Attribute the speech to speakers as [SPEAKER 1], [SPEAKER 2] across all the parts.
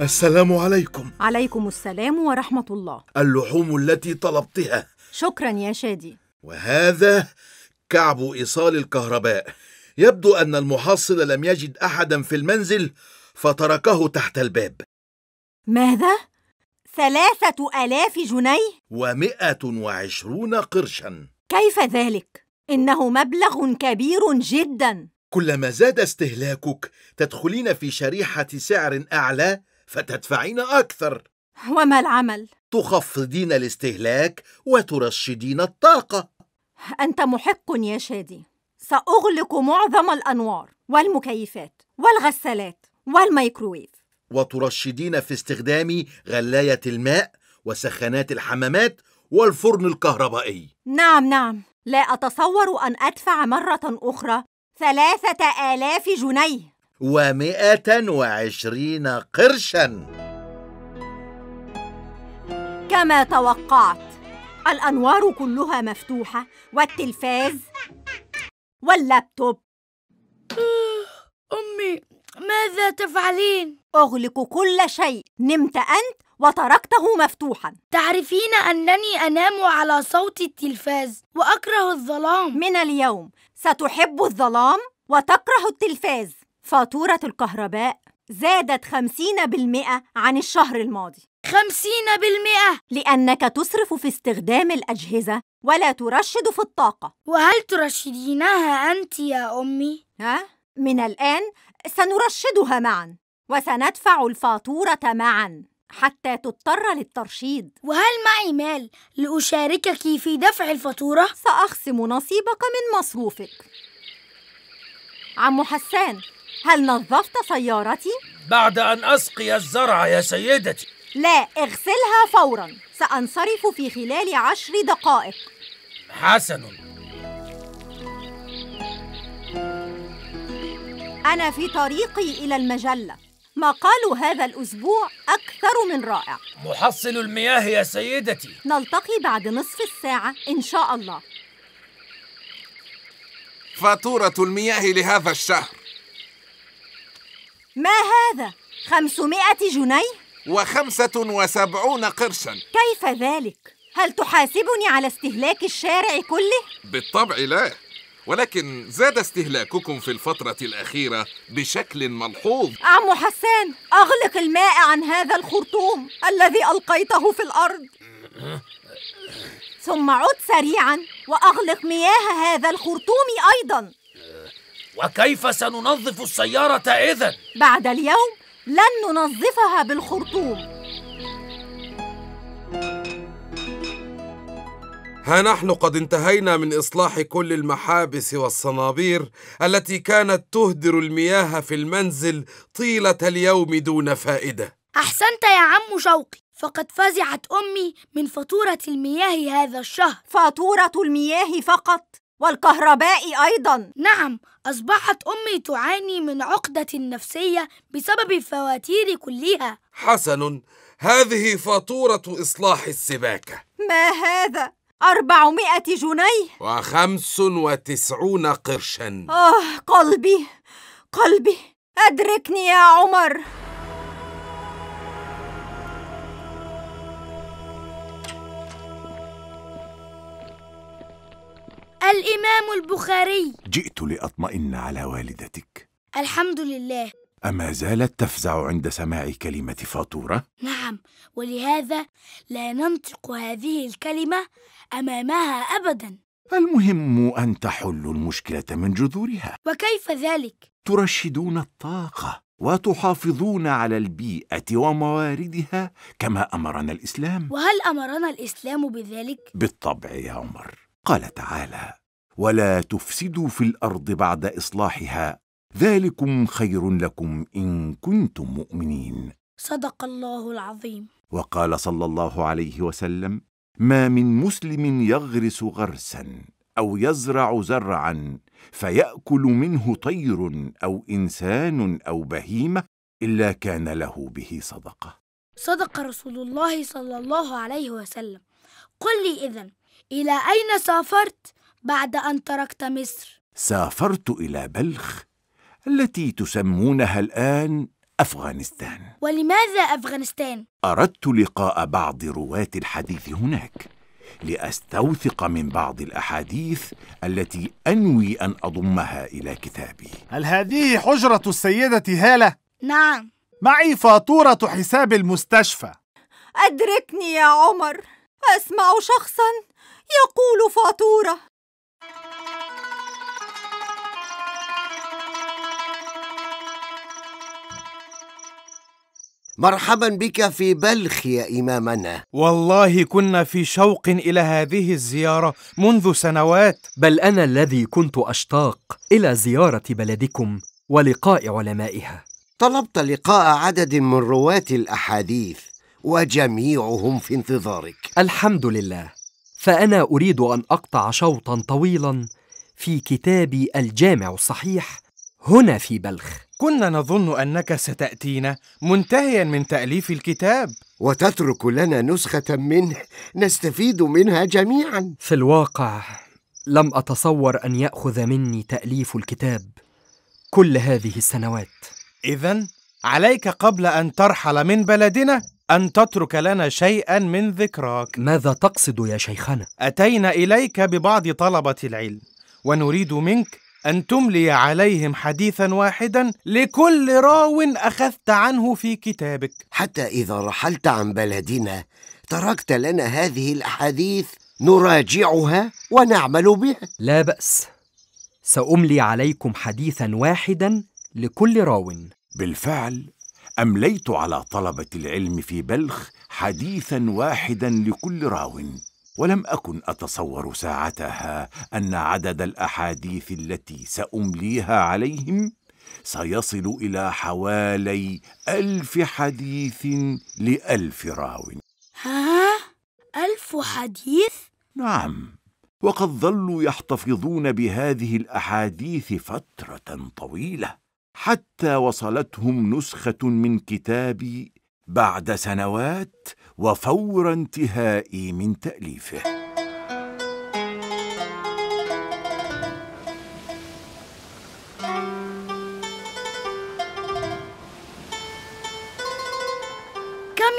[SPEAKER 1] السلام عليكم
[SPEAKER 2] عليكم السلام ورحمة الله
[SPEAKER 1] اللحوم التي طلبتها
[SPEAKER 2] شكرا يا شادي
[SPEAKER 1] وهذا كعب إيصال الكهرباء يبدو أن المحصل لم يجد أحدا في المنزل فتركه تحت الباب
[SPEAKER 2] ماذا؟ ثلاثة ألاف جنيه؟
[SPEAKER 1] ومئة وعشرون قرشا
[SPEAKER 2] كيف ذلك؟ إنه مبلغ كبير جدا
[SPEAKER 1] كلما زاد استهلاكك تدخلين في شريحة سعر أعلى فتدفعين أكثر
[SPEAKER 2] وما العمل؟
[SPEAKER 1] تخفضين الاستهلاك وترشدين
[SPEAKER 2] الطاقة أنت محق يا شادي سأغلق معظم الأنوار والمكيفات والغسالات والميكروويف
[SPEAKER 1] وترشدين في استخدام غلاية الماء وسخانات الحمامات والفرن الكهربائي
[SPEAKER 2] نعم نعم لا أتصور أن أدفع مرة أخرى ثلاثة آلاف جنيه
[SPEAKER 1] ومائة وعشرين قرشا
[SPEAKER 2] كما توقعت الأنوار كلها مفتوحة والتلفاز واللابتوب
[SPEAKER 3] أمي ماذا تفعلين؟
[SPEAKER 2] أغلق كل شيء نمت أنت وتركته مفتوحا تعرفين أنني أنام على صوت التلفاز وأكره الظلام من اليوم ستحب الظلام وتكره التلفاز فاتورة الكهرباء زادت خمسين بالمئة عن الشهر الماضي خمسين بالمئة لأنك تصرف في استخدام الأجهزة ولا ترشد في الطاقة وهل ترشدينها أنت يا أمي؟ ها؟ من الآن سنرشدها معا وسندفع الفاتورة معا حتى تضطر للترشيد وهل معي مال لأشاركك في دفع الفاتورة؟ سأخصم نصيبك من مصروفك عم حسان هل نظفت سيارتي؟
[SPEAKER 1] بعد أن أسقي الزرع يا سيدتي
[SPEAKER 2] لا اغسلها فورا سأنصرف في خلال عشر دقائق حسن أنا في طريقي إلى المجلة مقال هذا الأسبوع أكثر من رائع
[SPEAKER 1] محصل المياه يا سيدتي
[SPEAKER 2] نلتقي بعد نصف الساعة إن شاء الله
[SPEAKER 1] فاتورة المياه لهذا الشهر
[SPEAKER 2] ما هذا؟ خمسمائة جنيه؟ وخمسة وسبعون قرشا كيف ذلك؟ هل تحاسبني على استهلاك الشارع كله؟ بالطبع لا ولكن
[SPEAKER 1] زاد استهلاككم في الفترة الأخيرة بشكل ملحوظ
[SPEAKER 2] عم حسان أغلق الماء عن هذا الخرطوم الذي ألقيته في الأرض ثم عد سريعا وأغلق مياه هذا الخرطوم أيضا
[SPEAKER 1] وكيف سننظف السيارة إذا؟
[SPEAKER 2] بعد اليوم لن ننظفها بالخرطوم
[SPEAKER 1] ها نحن قد انتهينا من إصلاح كل المحابس والصنابير التي كانت تهدر المياه في المنزل طيلة اليوم دون فائدة
[SPEAKER 3] أحسنت يا عم شوقي فقد فزعت أمي من فاتورة المياه هذا الشهر فاتورة المياه فقط والكهرباء أيضا نعم أصبحت أمي تعاني من عقدة نفسية بسبب فواتير كلها
[SPEAKER 1] حسن هذه فاتورة إصلاح السباكة
[SPEAKER 2] ما هذا؟ أربعمائة جنيه
[SPEAKER 1] وخمس وتسعون قرشا
[SPEAKER 2] آه قلبي قلبي أدركني يا عمر
[SPEAKER 3] الإمام البخاري
[SPEAKER 4] جئت لأطمئن على والدتك
[SPEAKER 3] الحمد لله
[SPEAKER 4] أما زالت تفزع عند سماع كلمة فاتورة؟
[SPEAKER 3] نعم ولهذا لا ننطق هذه الكلمة أمامها أبدا
[SPEAKER 4] المهم أن تحلوا المشكلة من جذورها
[SPEAKER 3] وكيف ذلك؟
[SPEAKER 4] ترشدون الطاقة وتحافظون على البيئة ومواردها كما أمرنا الإسلام
[SPEAKER 3] وهل أمرنا الإسلام بذلك؟
[SPEAKER 4] بالطبع يا عمر قال تعالى ولا تفسدوا في الارض بعد اصلاحها ذلكم خير لكم ان كنتم مؤمنين
[SPEAKER 3] صدق الله العظيم
[SPEAKER 4] وقال صلى الله عليه وسلم ما من مسلم يغرس غرسا او يزرع زرعا فياكل منه طير او انسان او بهيمه الا كان له به صدقه
[SPEAKER 3] صدق رسول الله صلى الله عليه وسلم قل لي اذن الى اين سافرت بعد أن تركت مصر
[SPEAKER 4] سافرت إلى بلخ التي تسمونها الآن أفغانستان
[SPEAKER 3] ولماذا أفغانستان؟
[SPEAKER 4] أردت لقاء بعض رواة الحديث هناك لأستوثق من بعض الأحاديث التي أنوي أن أضمها إلى كتابي هل هذه حجرة السيدة هالة؟ نعم معي فاتورة حساب المستشفى
[SPEAKER 2] أدركني يا عمر أسمع شخصاً يقول فاتورة
[SPEAKER 1] مرحبا بك في بلخ يا إمامنا والله كنا في شوق إلى هذه الزيارة منذ سنوات بل أنا الذي كنت أشتاق إلى زيارة بلدكم ولقاء علمائها طلبت لقاء عدد من رواة الأحاديث وجميعهم في انتظارك الحمد لله فأنا أريد أن أقطع شوطا طويلا في كتابي الجامع الصحيح هنا في بلخ كنا نظن أنك ستأتينا منتهيا من تأليف الكتاب وتترك لنا نسخة منه نستفيد منها جميعا في الواقع لم أتصور أن يأخذ مني تأليف الكتاب كل هذه السنوات إذا عليك قبل أن ترحل من بلدنا أن تترك لنا شيئا من ذكراك ماذا تقصد يا شيخنا؟ أتينا إليك ببعض طلبة العلم ونريد منك أن تملي عليهم حديثا واحدا لكل راو أخذت عنه في كتابك حتى إذا رحلت عن بلدنا تركت لنا هذه الأحاديث نراجعها ونعمل بها لا بأس سأملي عليكم حديثا واحدا لكل راو بالفعل
[SPEAKER 4] أمليت على طلبة العلم في بلخ حديثا واحدا لكل راو ولم اكن اتصور ساعتها ان عدد الاحاديث التي سامليها عليهم سيصل الى حوالي الف حديث لالف راو
[SPEAKER 3] ها الف حديث
[SPEAKER 4] نعم وقد ظلوا يحتفظون بهذه الاحاديث فتره طويله حتى وصلتهم نسخه من كتابي بعد سنوات وفور انتهائي من تأليفه كم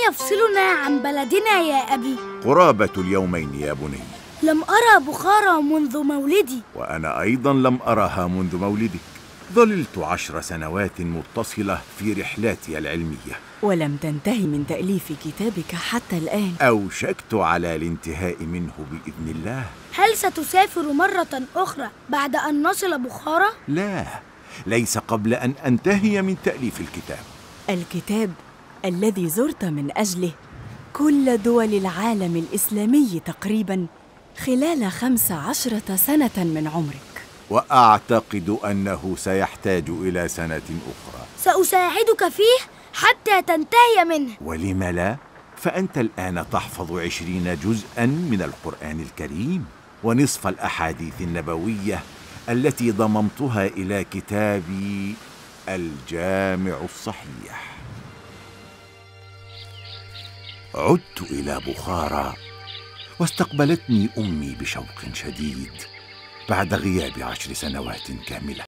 [SPEAKER 3] يفصلنا عن بلدنا يا أبي؟
[SPEAKER 4] قرابة اليومين يا بني
[SPEAKER 3] لم أرى بخارى منذ مولدي
[SPEAKER 4] وأنا أيضا لم أرها منذ مولدك ظللت عشر سنوات متصلة في رحلاتي العلمية
[SPEAKER 3] ولم تنتهي من تأليف كتابك حتى الآن
[SPEAKER 4] أوشكت على الانتهاء منه بإذن الله
[SPEAKER 3] هل ستسافر مرة أخرى بعد أن نصل بخارة؟
[SPEAKER 4] لا ليس قبل أن أنتهي من تأليف الكتاب
[SPEAKER 3] الكتاب
[SPEAKER 2] الذي زرت من أجله كل دول العالم الإسلامي
[SPEAKER 3] تقريباً خلال خمس عشرة سنة من عمرك
[SPEAKER 4] واعتقد انه سيحتاج الى سنه اخرى
[SPEAKER 3] ساساعدك فيه حتى تنتهي منه
[SPEAKER 4] ولم لا فانت الان تحفظ عشرين جزءا من القران الكريم ونصف الاحاديث النبويه التي ضممتها الى كتابي الجامع الصحيح عدت الى بخارى
[SPEAKER 3] واستقبلتني امي بشوق شديد بعد غياب عشر سنوات كاملة